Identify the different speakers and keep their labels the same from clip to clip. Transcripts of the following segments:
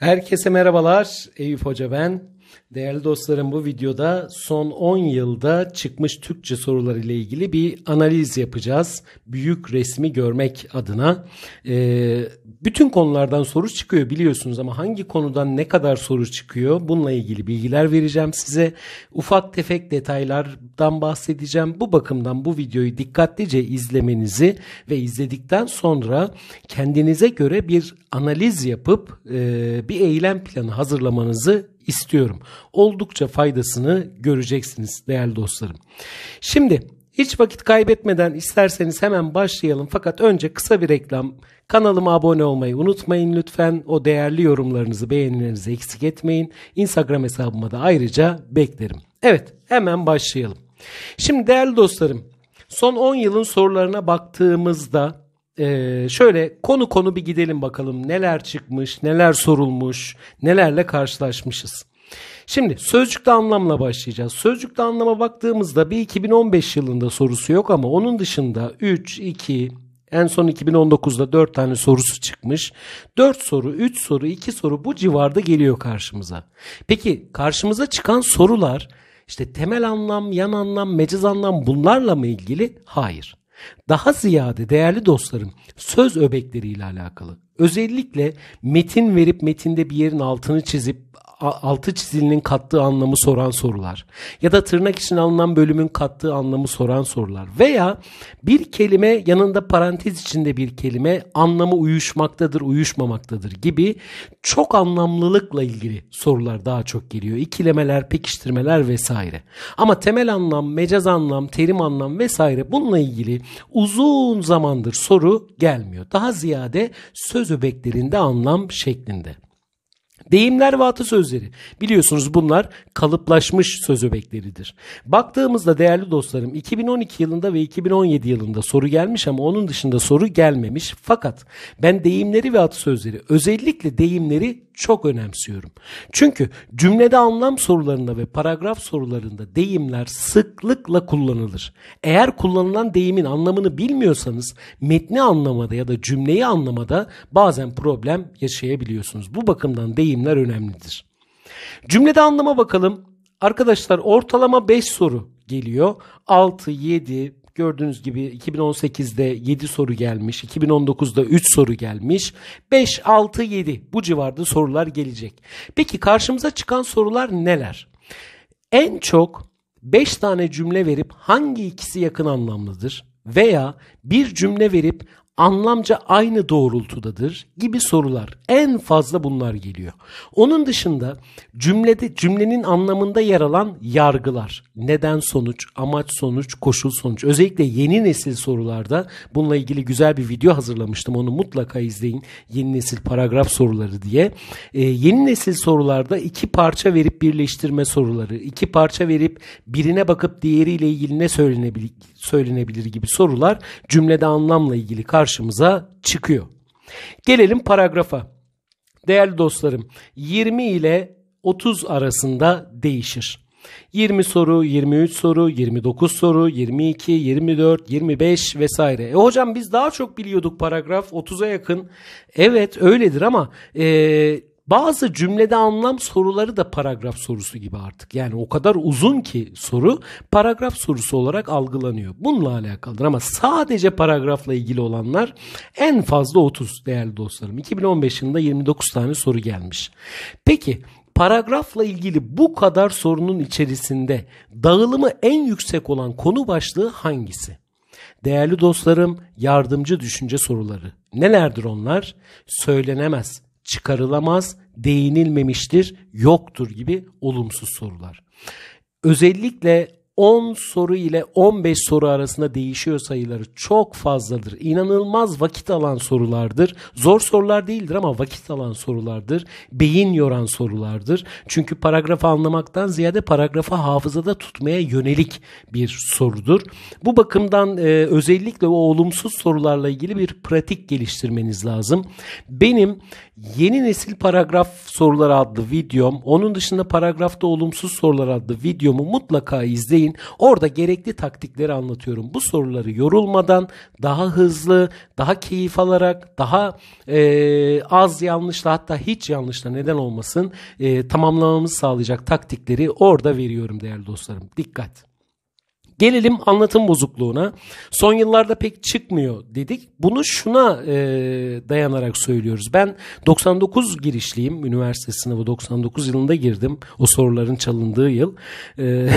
Speaker 1: Herkese merhabalar. Eyüp Hoca ben. Değerli dostlarım bu videoda son 10 yılda çıkmış Türkçe sorular ile ilgili bir analiz yapacağız. Büyük resmi görmek adına. Ee, bütün konulardan soru çıkıyor biliyorsunuz ama hangi konudan ne kadar soru çıkıyor bununla ilgili bilgiler vereceğim size. Ufak tefek detaylardan bahsedeceğim. Bu bakımdan bu videoyu dikkatlice izlemenizi ve izledikten sonra kendinize göre bir analiz yapıp e, bir eylem planı hazırlamanızı istiyorum. Oldukça faydasını göreceksiniz değerli dostlarım. Şimdi hiç vakit kaybetmeden isterseniz hemen başlayalım. Fakat önce kısa bir reklam. Kanalıma abone olmayı unutmayın lütfen. O değerli yorumlarınızı, beğenilerinizi eksik etmeyin. Instagram hesabıma da ayrıca beklerim. Evet, hemen başlayalım. Şimdi değerli dostlarım, son 10 yılın sorularına baktığımızda ee, şöyle konu konu bir gidelim bakalım neler çıkmış, neler sorulmuş, nelerle karşılaşmışız. Şimdi sözcükte anlamla başlayacağız. Sözcükte anlama baktığımızda bir 2015 yılında sorusu yok ama onun dışında 3, 2, en son 2019'da 4 tane sorusu çıkmış. 4 soru, 3 soru, 2 soru bu civarda geliyor karşımıza. Peki karşımıza çıkan sorular işte temel anlam, yan anlam, meciz anlam bunlarla mı ilgili? Hayır. Daha ziyade değerli dostlarım söz öbekleriyle alakalı. Özellikle metin verip metinde bir yerin altını çizip altı çizilinin kattığı anlamı soran sorular ya da tırnak için alınan bölümün kattığı anlamı soran sorular veya bir kelime yanında parantez içinde bir kelime anlamı uyuşmaktadır uyuşmamaktadır gibi çok anlamlılıkla ilgili sorular daha çok geliyor. İkilemeler, pekiştirmeler vesaire. Ama temel anlam, mecaz anlam, terim anlam vesaire bununla ilgili uzun zamandır soru gelmiyor. Daha ziyade söz öbeklerinde anlam şeklinde. Deyimler ve atasözleri. Biliyorsunuz bunlar kalıplaşmış söz öbekleridir. Baktığımızda değerli dostlarım 2012 yılında ve 2017 yılında soru gelmiş ama onun dışında soru gelmemiş. Fakat ben deyimleri ve atasözleri özellikle deyimleri çok önemsiyorum. Çünkü cümlede anlam sorularında ve paragraf sorularında deyimler sıklıkla kullanılır. Eğer kullanılan deyimin anlamını bilmiyorsanız metni anlamada ya da cümleyi anlamada bazen problem yaşayabiliyorsunuz. Bu bakımdan deyimler önemlidir. Cümlede anlama bakalım. Arkadaşlar ortalama 5 soru geliyor. 6, 7, gördüğünüz gibi 2018'de 7 soru gelmiş, 2019'da 3 soru gelmiş. 5, 6, 7 bu civarda sorular gelecek. Peki karşımıza çıkan sorular neler? En çok 5 tane cümle verip hangi ikisi yakın anlamlıdır? Veya bir cümle verip anlamca aynı doğrultudadır gibi sorular. En fazla bunlar geliyor. Onun dışında cümlede cümlenin anlamında yer alan yargılar, neden sonuç, amaç sonuç, koşul sonuç. Özellikle yeni nesil sorularda bununla ilgili güzel bir video hazırlamıştım. Onu mutlaka izleyin. Yeni nesil paragraf soruları diye. Ee, yeni nesil sorularda iki parça verip birleştirme soruları, iki parça verip birine bakıp diğeriyle ilgili ne söylenebilir, söylenebilir gibi sorular cümlede anlamla ilgili karşı karşımıza çıkıyor. Gelelim paragrafa. Değerli dostlarım 20 ile 30 arasında değişir. 20 soru, 23 soru, 29 soru, 22, 24, 25 vesaire. E hocam biz daha çok biliyorduk paragraf 30'a yakın. Evet öyledir ama e, bazı cümlede anlam soruları da paragraf sorusu gibi artık. Yani o kadar uzun ki soru paragraf sorusu olarak algılanıyor. Bununla alakalıdır ama sadece paragrafla ilgili olanlar en fazla 30 değerli dostlarım. 2015 yılında 29 tane soru gelmiş. Peki paragrafla ilgili bu kadar sorunun içerisinde dağılımı en yüksek olan konu başlığı hangisi? Değerli dostlarım, yardımcı düşünce soruları. Nelerdir onlar? Söylenemez, çıkarılamaz, değinilmemiştir, yoktur gibi olumsuz sorular. Özellikle 10 soru ile 15 soru arasında değişiyor sayıları. Çok fazladır. İnanılmaz vakit alan sorulardır. Zor sorular değildir ama vakit alan sorulardır. Beyin yoran sorulardır. Çünkü paragrafı anlamaktan ziyade paragrafı hafızada tutmaya yönelik bir sorudur. Bu bakımdan e, özellikle o olumsuz sorularla ilgili bir pratik geliştirmeniz lazım. Benim yeni nesil paragraf soruları adlı videom, onun dışında paragrafta olumsuz sorular adlı videomu mutlaka izleyin dinleyin. Orada gerekli taktikleri anlatıyorum. Bu soruları yorulmadan, daha hızlı, daha keyif alarak, daha e, az yanlışla hatta hiç yanlışla neden olmasın e, tamamlamamızı sağlayacak taktikleri orada veriyorum değerli dostlarım. Dikkat! Gelelim anlatım bozukluğuna. Son yıllarda pek çıkmıyor dedik. Bunu şuna e, dayanarak söylüyoruz. Ben 99 girişliyim. Üniversite sınavı 99 yılında girdim. O soruların çalındığı yıl. E,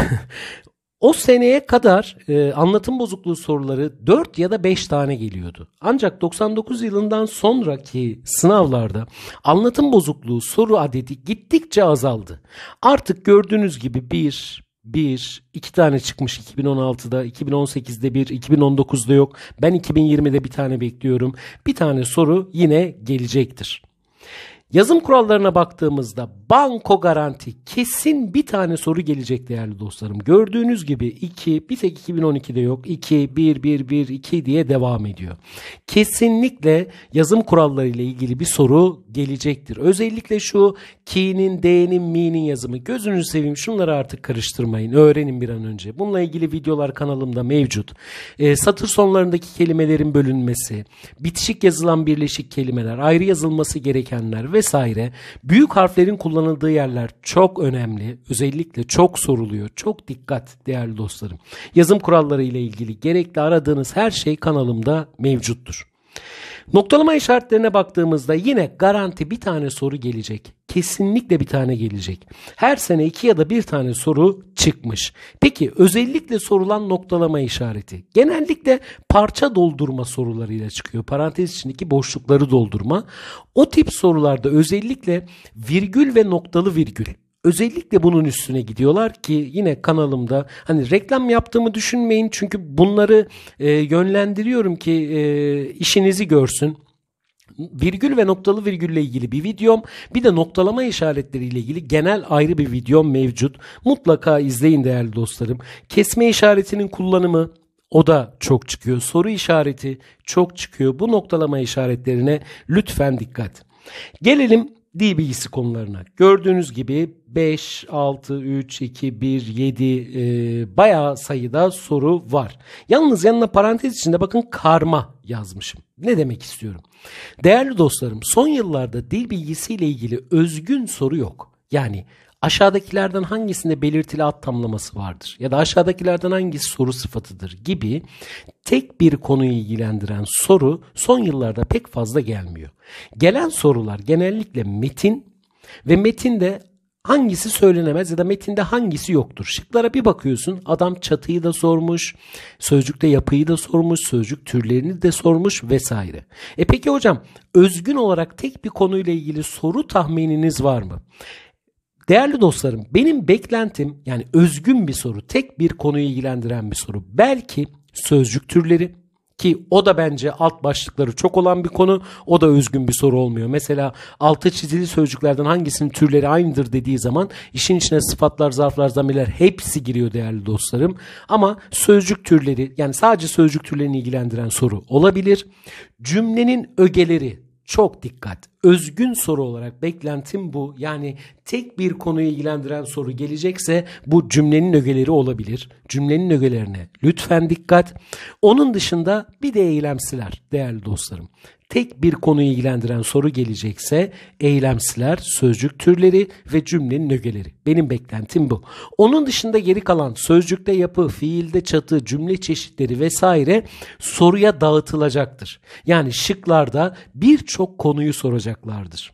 Speaker 1: o seneye kadar e, anlatım bozukluğu soruları 4 ya da 5 tane geliyordu. Ancak 99 yılından sonraki sınavlarda anlatım bozukluğu soru adedi gittikçe azaldı. Artık gördüğünüz gibi 1, 1, 2 tane çıkmış 2016'da, 2018'de 1, 2019'da yok. Ben 2020'de bir tane bekliyorum. Bir tane soru yine gelecektir. Yazım kurallarına baktığımızda banko garanti kesin bir tane soru gelecek değerli dostlarım. Gördüğünüz gibi 2 bir tek 2012'de yok 2 1 1 1 2 diye devam ediyor. Kesinlikle yazım kuralları ile ilgili bir soru gelecektir. Özellikle şu ki'nin, d'nin, mi'nin yazımı gözünüzü seveyim şunları artık karıştırmayın öğrenin bir an önce. Bununla ilgili videolar kanalımda mevcut. E, satır sonlarındaki kelimelerin bölünmesi, bitişik yazılan birleşik kelimeler, ayrı yazılması gerekenler ve vesaire büyük harflerin kullanıldığı yerler çok önemli. Özellikle çok soruluyor. Çok dikkat değerli dostlarım. Yazım kuralları ile ilgili gerekli aradığınız her şey kanalımda mevcuttur. Noktalama işaretlerine baktığımızda yine garanti bir tane soru gelecek. Kesinlikle bir tane gelecek. Her sene iki ya da bir tane soru çıkmış. Peki özellikle sorulan noktalama işareti. Genellikle parça doldurma sorularıyla çıkıyor. Parantez içindeki boşlukları doldurma. O tip sorularda özellikle virgül ve noktalı virgül özellikle bunun üstüne gidiyorlar ki yine kanalımda hani reklam yaptığımı düşünmeyin çünkü bunları e, yönlendiriyorum ki e, işinizi görsün virgül ve noktalı virgülle ilgili bir videom, bir de noktalama işaretleriyle ilgili genel ayrı bir videom mevcut. Mutlaka izleyin değerli dostlarım. Kesme işaretinin kullanımı, o da çok çıkıyor. Soru işareti çok çıkıyor. Bu noktalama işaretlerine lütfen dikkat. Gelelim dil bilgisi konularına. Gördüğünüz gibi 5, 6, 3, 2, 1, 7 e, bayağı sayıda soru var. Yalnız yanına parantez içinde bakın karma yazmışım. Ne demek istiyorum? Değerli dostlarım son yıllarda dil bilgisiyle ilgili özgün soru yok. Yani aşağıdakilerden hangisinde belirtili ad tamlaması vardır ya da aşağıdakilerden hangisi soru sıfatıdır gibi tek bir konuyu ilgilendiren soru son yıllarda pek fazla gelmiyor. Gelen sorular genellikle metin ve metinde hangisi söylenemez ya da metinde hangisi yoktur. Şıklara bir bakıyorsun adam çatıyı da sormuş, sözcükte yapıyı da sormuş, sözcük türlerini de sormuş vesaire. E peki hocam özgün olarak tek bir konuyla ilgili soru tahmininiz var mı? Değerli dostlarım, benim beklentim yani özgün bir soru, tek bir konuyu ilgilendiren bir soru. Belki sözcük türleri ki o da bence alt başlıkları çok olan bir konu. O da özgün bir soru olmuyor. Mesela altı çizili sözcüklerden hangisinin türleri aynıdır dediği zaman işin içine sıfatlar, zarflar, zamirler hepsi giriyor değerli dostlarım. Ama sözcük türleri yani sadece sözcük türlerini ilgilendiren soru olabilir. Cümlenin ögeleri çok dikkat özgün soru olarak beklentim bu. Yani tek bir konuyu ilgilendiren soru gelecekse bu cümlenin ögeleri olabilir. Cümlenin ögelerine lütfen dikkat. Onun dışında bir de eylemsiler değerli dostlarım. Tek bir konuyu ilgilendiren soru gelecekse eylemsiler, sözcük türleri ve cümlenin ögeleri. Benim beklentim bu. Onun dışında geri kalan sözcükte yapı, fiilde çatı, cümle çeşitleri vesaire soruya dağıtılacaktır. Yani şıklarda birçok konuyu soracak olacaklardır.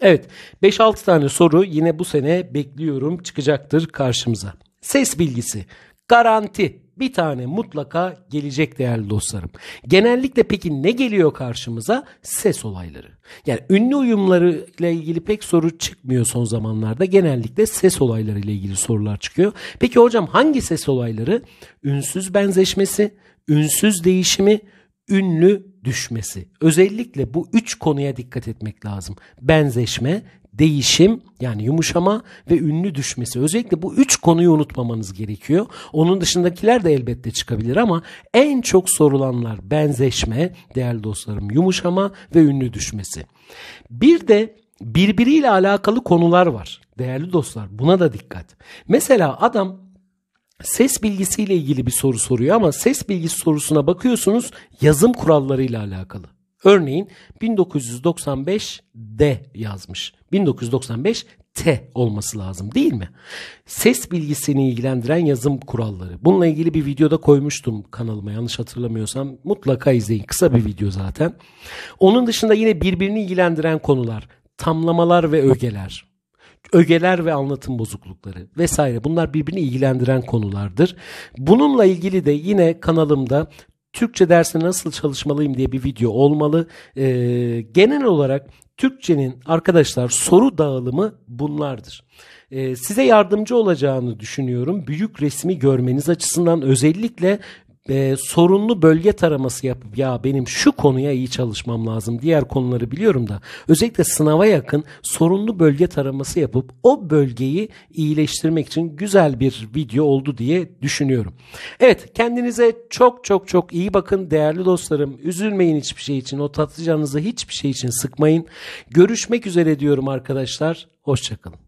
Speaker 1: Evet 5-6 tane soru yine bu sene bekliyorum çıkacaktır karşımıza. Ses bilgisi garanti bir tane mutlaka gelecek değerli dostlarım. Genellikle peki ne geliyor karşımıza? Ses olayları. Yani ünlü uyumları ile ilgili pek soru çıkmıyor son zamanlarda. Genellikle ses olayları ile ilgili sorular çıkıyor. Peki hocam hangi ses olayları? Ünsüz benzeşmesi, ünsüz değişimi, ünlü düşmesi. Özellikle bu üç konuya dikkat etmek lazım. Benzeşme, değişim yani yumuşama ve ünlü düşmesi. Özellikle bu üç konuyu unutmamanız gerekiyor. Onun dışındakiler de elbette çıkabilir ama en çok sorulanlar benzeşme, değerli dostlarım yumuşama ve ünlü düşmesi. Bir de birbiriyle alakalı konular var. Değerli dostlar buna da dikkat. Mesela adam ses bilgisiyle ilgili bir soru soruyor ama ses bilgisi sorusuna bakıyorsunuz yazım kurallarıyla alakalı. Örneğin 1995 D yazmış. 1995 T olması lazım değil mi? Ses bilgisini ilgilendiren yazım kuralları. Bununla ilgili bir videoda koymuştum kanalıma yanlış hatırlamıyorsam. Mutlaka izleyin. Kısa bir video zaten. Onun dışında yine birbirini ilgilendiren konular. Tamlamalar ve ögeler ögeler ve anlatım bozuklukları vesaire bunlar birbirini ilgilendiren konulardır. Bununla ilgili de yine kanalımda Türkçe dersine nasıl çalışmalıyım diye bir video olmalı. Ee, genel olarak Türkçenin arkadaşlar soru dağılımı bunlardır. Ee, size yardımcı olacağını düşünüyorum. Büyük resmi görmeniz açısından özellikle e, sorunlu bölge taraması yapıp ya benim şu konuya iyi çalışmam lazım diğer konuları biliyorum da özellikle sınava yakın sorunlu bölge taraması yapıp o bölgeyi iyileştirmek için güzel bir video oldu diye düşünüyorum. Evet kendinize çok çok çok iyi bakın değerli dostlarım üzülmeyin hiçbir şey için o tatlı canınızı hiçbir şey için sıkmayın. Görüşmek üzere diyorum arkadaşlar hoşçakalın.